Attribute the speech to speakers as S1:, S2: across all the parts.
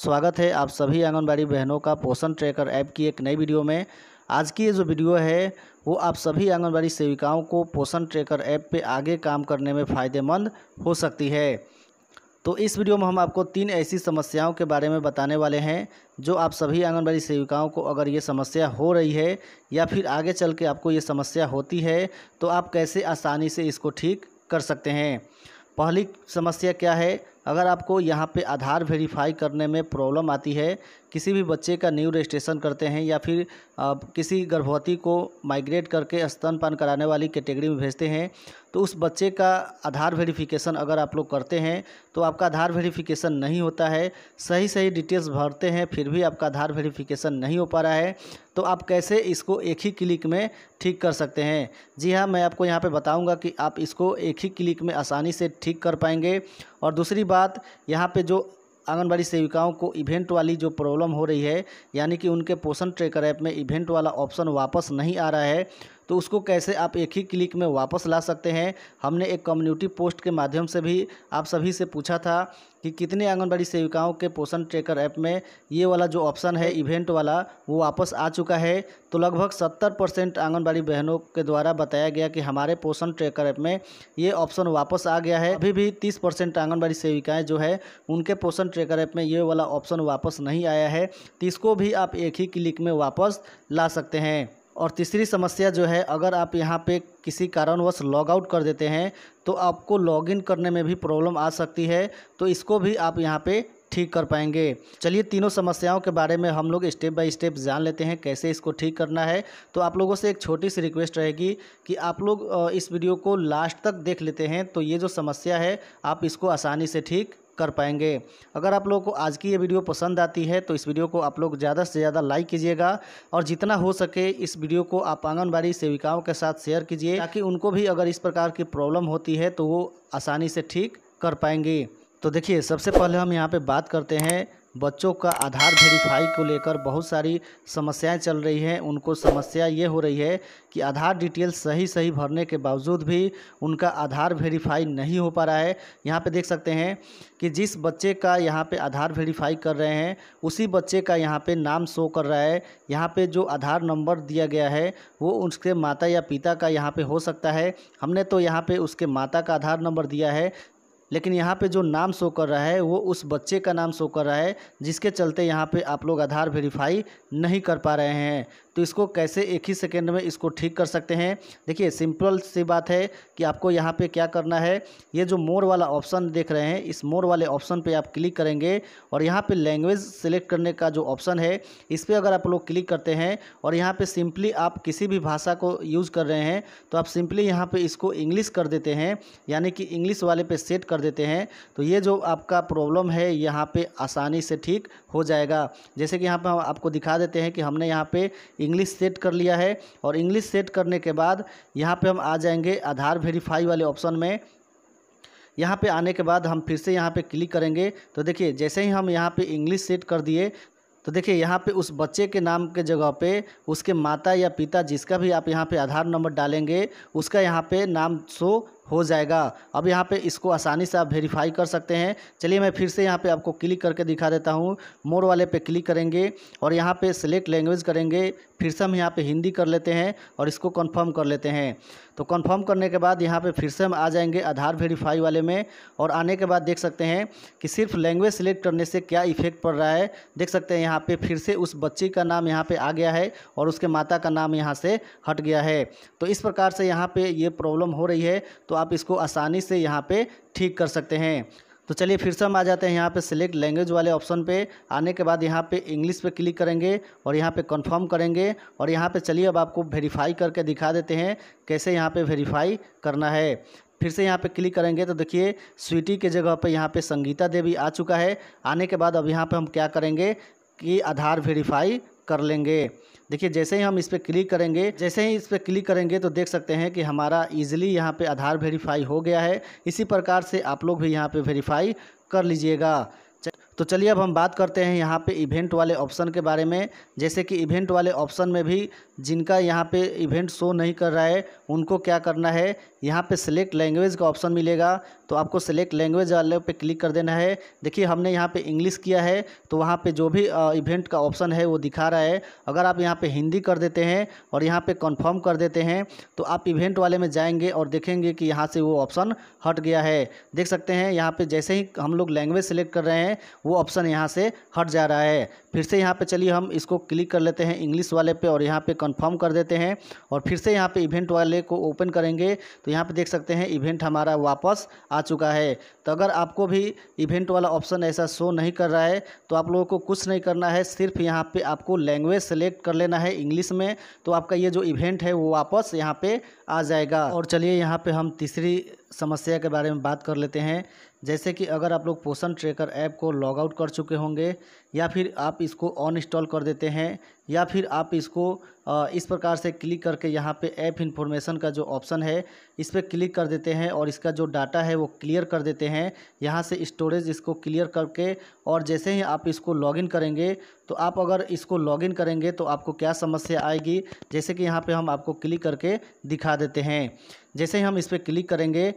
S1: स्वागत है आप सभी आंगनबाड़ी बहनों का पोषण ट्रैकर ऐप की एक नई वीडियो में आज की ये जो वीडियो है वो आप सभी आंगनबाड़ी सेविकाओं को पोषण ट्रैकर ऐप पे आगे काम करने में फ़ायदेमंद हो सकती है तो इस वीडियो में हम आपको तीन ऐसी समस्याओं के बारे में बताने वाले हैं जो आप सभी आंगनबाड़ी सेविकाओं को अगर ये समस्या हो रही है या फिर आगे चल के आपको ये समस्या होती है तो आप कैसे आसानी से इसको ठीक कर सकते हैं पहली समस्या क्या है अगर आपको यहाँ पे आधार वेरीफाई करने में प्रॉब्लम आती है किसी भी बच्चे का न्यू रजिस्ट्रेशन करते हैं या फिर किसी गर्भवती को माइग्रेट करके स्तनपान कराने वाली कैटेगरी में भेजते हैं तो उस बच्चे का आधार वेरिफिकेशन अगर आप लोग करते हैं तो आपका आधार वेरिफिकेशन नहीं होता है सही सही डिटेल्स भरते हैं फिर भी आपका आधार वेरिफिकेशन नहीं हो पा रहा है तो आप कैसे इसको एक ही क्लिक में ठीक कर सकते हैं जी हाँ मैं आपको यहाँ पे बताऊँगा कि आप इसको एक ही क्लिक में आसानी से ठीक कर पाएंगे और दूसरी बात यहाँ पे जो आंगनबाड़ी सेविकाओं को इवेंट वाली जो प्रॉब्लम हो रही है यानी कि उनके पोषण ट्रेकर ऐप में इवेंट वाला ऑप्शन वापस नहीं आ रहा है तो उसको कैसे आप एक ही क्लिक में वापस ला सकते हैं हमने एक कम्युनिटी पोस्ट के माध्यम से भी आप सभी से पूछा था कि कितने आंगनबाड़ी सेविकाओं के पोषण ट्रेकर ऐप में ये वाला जो ऑप्शन है इवेंट वाला वो वापस आ चुका है तो लगभग सत्तर परसेंट आंगनबाड़ी बहनों के द्वारा बताया गया कि हमारे पोषण ट्रेकर ऐप में ये ऑप्शन वापस आ गया है अभी भी तीस परसेंट आंगनबाड़ी सेविकाएँ जो है उनके पोषण ट्रेकर ऐप में ये वाला ऑप्शन वापस नहीं आया है तो इसको भी आप एक ही क्लिक में वापस ला सकते हैं और तीसरी समस्या जो है अगर आप यहाँ पे किसी कारणवश लॉग आउट कर देते हैं तो आपको लॉगिन करने में भी प्रॉब्लम आ सकती है तो इसको भी आप यहाँ पे ठीक कर पाएंगे चलिए तीनों समस्याओं के बारे में हम लोग स्टेप बाय स्टेप जान लेते हैं कैसे इसको ठीक करना है तो आप लोगों से एक छोटी सी रिक्वेस्ट रहेगी कि आप लोग इस वीडियो को लास्ट तक देख लेते हैं तो ये जो समस्या है आप इसको आसानी से ठीक कर पाएंगे अगर आप लोगों को आज की ये वीडियो पसंद आती है तो इस वीडियो को आप लोग ज़्यादा से ज़्यादा लाइक कीजिएगा और जितना हो सके इस वीडियो को आप आंगनबाड़ी सेविकाओं के साथ शेयर कीजिए ताकि उनको भी अगर इस प्रकार की प्रॉब्लम होती है तो वो आसानी से ठीक कर पाएंगी तो देखिए सबसे पहले हम यहाँ पे बात करते हैं बच्चों का आधार वेरीफाई को लेकर बहुत सारी समस्याएं चल रही हैं उनको समस्या ये हो रही है कि आधार डिटेल सही सही भरने के बावजूद भी उनका आधार वेरीफाई नहीं हो पा रहा है यहाँ पे देख सकते हैं कि जिस बच्चे का यहाँ पे आधार वेरीफाई कर रहे हैं उसी बच्चे का यहाँ पे नाम शो कर रहा है यहाँ पे जो आधार नंबर दिया गया है वो उसके माता या पिता का यहाँ पे हो सकता है हमने तो यहाँ पे उसके माता का आधार नंबर दिया है लेकिन यहाँ पे जो नाम शो कर रहा है वो उस बच्चे का नाम शो कर रहा है जिसके चलते यहाँ पे आप लोग आधार वेरीफाई नहीं कर पा रहे हैं तो इसको कैसे एक ही सेकेंड में इसको ठीक कर सकते हैं देखिए सिंपल सी बात है कि आपको यहाँ पे क्या करना है ये जो मोर वाला ऑप्शन देख रहे हैं इस मोर वाले ऑप्शन पे आप क्लिक करेंगे और यहाँ पे लैंग्वेज सेलेक्ट करने का जो ऑप्शन है इस पर अगर आप लोग क्लिक करते हैं और यहाँ पर सिंपली आप किसी भी भाषा को यूज़ कर रहे हैं तो आप सिंपली यहाँ पर इसको इंग्लिश कर देते हैं यानी कि इंग्लिश वाले पे सेट कर देते हैं तो ये जो आपका प्रॉब्लम है यहाँ पर आसानी से ठीक हो जाएगा जैसे कि यहाँ पर हम आपको दिखा देते हैं कि हमने यहाँ पे इंग्लिश सेट कर लिया है और इंग्लिश सेट करने के बाद यहाँ पे हम आ जाएंगे आधार वेरीफाई वाले ऑप्शन में यहाँ पे आने के बाद हम फिर से यहाँ पे क्लिक करेंगे तो देखिए जैसे ही हम यहाँ पे इंग्लिश सेट कर दिए तो देखिए यहाँ पे उस बच्चे के नाम के जगह पे उसके माता या पिता जिसका भी आप यहाँ पे आधार नंबर डालेंगे उसका यहाँ पे नाम शो हो जाएगा अब यहाँ पे इसको आसानी से आप वेरीफाई कर सकते हैं चलिए मैं फिर से यहाँ पे आपको क्लिक करके दिखा देता हूँ मोर वाले पे क्लिक करेंगे और यहाँ पे सिलेक्ट लैंग्वेज करेंगे फिर से हम यहाँ पे हिंदी कर लेते हैं और इसको कंफर्म कर लेते हैं तो कंफर्म करने के बाद यहाँ पे फिर से हम आ जाएंगे आधार वेरीफाई वाले में और आने के बाद देख सकते हैं कि सिर्फ लैंग्वेज सिलेक्ट करने से क्या इफेक्ट पड़ रहा है देख सकते हैं यहाँ पे फिर से उस बच्चे का नाम यहाँ पे आ गया है और उसके माता का नाम यहाँ से हट गया है तो इस प्रकार से यहाँ पे ये प्रॉब्लम हो रही है तो तो आप इसको आसानी से यहाँ पे ठीक कर सकते हैं तो चलिए फिर से हम आ जाते हैं यहाँ पे सिलेक्ट लैंग्वेज वाले ऑप्शन पे आने के बाद यहाँ पे इंग्लिश पे क्लिक करेंगे और यहाँ पे कंफर्म करेंगे और यहाँ पे चलिए अब आपको वेरीफाई करके दिखा देते हैं कैसे यहाँ पे वेरीफाई करना है फिर से यहाँ पे क्लिक करेंगे तो देखिए स्वीटी के जगह पे यहाँ पर संगीता देवी आ चुका है आने के बाद अब यहाँ पर हम क्या करेंगे कि आधार वेरीफाई कर लेंगे देखिए जैसे ही हम इस पर क्लिक करेंगे जैसे ही इस पर क्लिक करेंगे तो देख सकते हैं कि हमारा ईजिली यहाँ पे आधार वेरीफाई हो गया है इसी प्रकार से आप लोग भी यहाँ पे वेरीफाई कर लीजिएगा तो चलिए अब हम बात करते हैं यहाँ पे इवेंट वाले ऑप्शन के बारे में जैसे कि इवेंट वाले ऑप्शन में भी जिनका यहाँ पे इवेंट शो नहीं कर रहा है उनको क्या करना है यहाँ पे सिलेक्ट लैंग्वेज का ऑप्शन मिलेगा तो आपको सिलेक्ट लैंग्वेज वाले पे क्लिक कर देना है देखिए हमने यहाँ पे इंग्लिश किया है तो वहाँ पर जो भी इवेंट का ऑप्शन है वो दिखा रहा है अगर आप यहाँ पर हिंदी कर देते हैं और यहाँ पर कन्फर्म कर देते हैं तो आप इवेंट वाले में जाएंगे और देखेंगे कि यहाँ से वो ऑप्शन हट गया है देख सकते हैं यहाँ पर जैसे ही हम लोग लैंग्वेज सेलेक्ट कर रहे हैं वो ऑप्शन यहाँ से हट जा रहा है फिर से यहाँ पे चलिए हम इसको क्लिक कर लेते हैं इंग्लिश वाले पे और यहाँ पे कंफर्म कर देते हैं और फिर से यहाँ पे इवेंट वाले को ओपन करेंगे तो यहाँ पे देख सकते हैं इवेंट हमारा वापस आ चुका है तो अगर आपको भी इवेंट वाला ऑप्शन ऐसा शो नहीं कर रहा है तो आप लोगों को कुछ नहीं करना है सिर्फ यहाँ पर आपको लैंग्वेज सेलेक्ट कर लेना है इंग्लिश में तो आपका ये जो इवेंट है वो वापस यहाँ पर आ जाएगा और चलिए यहाँ पर हम तीसरी समस्या के बारे में बात कर लेते हैं जैसे कि अगर आप लोग पोषण ट्रेकर ऐप को लॉग आउट कर चुके होंगे या फिर आप इसको ऑन इंस्टॉल कर देते हैं या फिर आप इसको इस प्रकार से क्लिक करके यहाँ पे ऐप इन्फॉर्मेशन का जो ऑप्शन है इस पर क्लिक कर देते हैं और इसका जो डाटा है वो क्लियर कर देते हैं यहाँ से स्टोरेज इसको क्लियर करके और जैसे ही आप इसको लॉगिन करेंगे तो आप अगर इसको लॉगिन करेंगे तो आपको क्या समस्या आएगी जैसे कि यहाँ पर हम आपको क्लिक करके दिखा देते हैं जैसे ही हम इस पर क्लिक करेंगे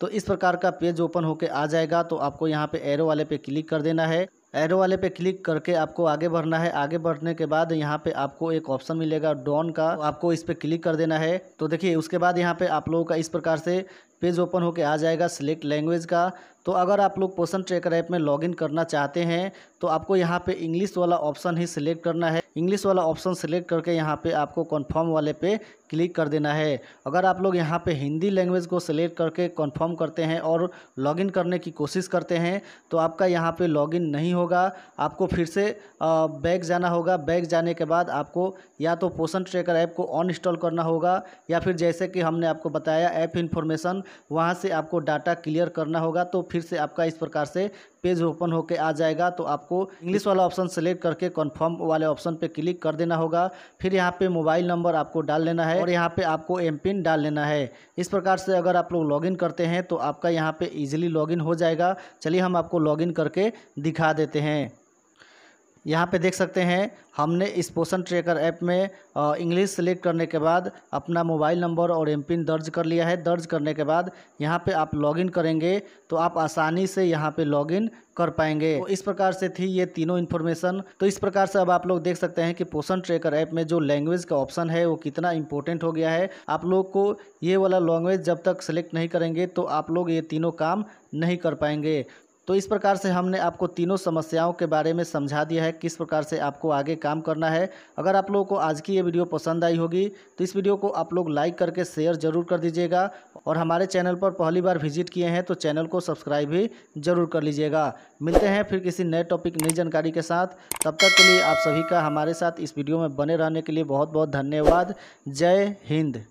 S1: तो इस प्रकार का पेज ओपन होकर आ जाएगा तो आपको यहाँ पे एरो वाले पे क्लिक कर देना है एरो वाले पे क्लिक करके आपको आगे बढ़ना है आगे बढ़ने के बाद यहाँ पे आपको एक ऑप्शन मिलेगा डॉन का तो आपको इस पर क्लिक कर देना है तो देखिए उसके बाद यहाँ पे आप लोगों का इस प्रकार से पेज ओपन होके आ जाएगा सिलेक्ट लैंग्वेज का तो अगर आप लोग पोषण ट्रैकर ऐप में लॉगिन करना चाहते हैं तो आपको यहाँ पे इंग्लिश वाला ऑप्शन ही सिलेक्ट करना है इंग्लिश वाला ऑप्शन सिलेक्ट करके यहाँ पे आपको कन्फर्म वाले पे क्लिक कर देना है अगर आप लोग यहाँ पे हिंदी लैंग्वेज को सिलेक्ट करके कन्फर्म करते हैं और लॉगिन करने की कोशिश करते हैं तो आपका यहाँ पे लॉगिन नहीं होगा आपको फिर से बैग जाना होगा बैग जाने के बाद आपको या तो पोषण ट्रेकर ऐप को ऑन इंस्टॉल करना होगा या फिर जैसे कि हमने आपको बताया ऐप इन्फॉर्मेशन वहाँ से आपको डाटा क्लियर करना होगा तो फिर फिर से आपका इस प्रकार से पेज ओपन होकर आ जाएगा तो आपको इंग्लिश वाला ऑप्शन सेलेक्ट करके कन्फर्म वाले ऑप्शन पर क्लिक कर देना होगा फिर यहाँ पर मोबाइल नंबर आपको डाल लेना है और यहाँ पर आपको एम पिन डाल लेना है इस प्रकार से अगर आप लोग इन करते हैं तो आपका यहाँ ईजिली लॉग इन हो जाएगा चलिए हम आपको इन करके दिखा देते हैं यहाँ पे देख सकते हैं हमने इस पोषण ट्रेकर ऐप में इंग्लिश सेलेक्ट करने के बाद अपना मोबाइल नंबर और एम पिन दर्ज कर लिया है दर्ज करने के बाद यहाँ पे आप लॉगिन करेंगे तो आप आसानी से यहाँ पे लॉगिन कर पाएंगे तो इस प्रकार से थी ये तीनों इन्फॉर्मेशन तो इस प्रकार से अब आप लोग देख सकते हैं कि पोषण ट्रेकर ऐप में जो लैंग्वेज का ऑप्शन है वो कितना इंपॉर्टेंट हो गया है आप लोग को ये वाला लैंग्वेज जब तक सेलेक्ट नहीं करेंगे तो आप लोग ये तीनों काम नहीं कर पाएंगे तो इस प्रकार से हमने आपको तीनों समस्याओं के बारे में समझा दिया है किस प्रकार से आपको आगे काम करना है अगर आप लोगों को आज की ये वीडियो पसंद आई होगी तो इस वीडियो को आप लोग लाइक करके शेयर जरूर कर दीजिएगा और हमारे चैनल पर पहली बार विजिट किए हैं तो चैनल को सब्सक्राइब भी जरूर कर लीजिएगा मिलते हैं फिर किसी नए टॉपिक नई जानकारी के साथ तब तक के लिए आप सभी का हमारे साथ इस वीडियो में बने रहने के लिए बहुत बहुत धन्यवाद जय हिंद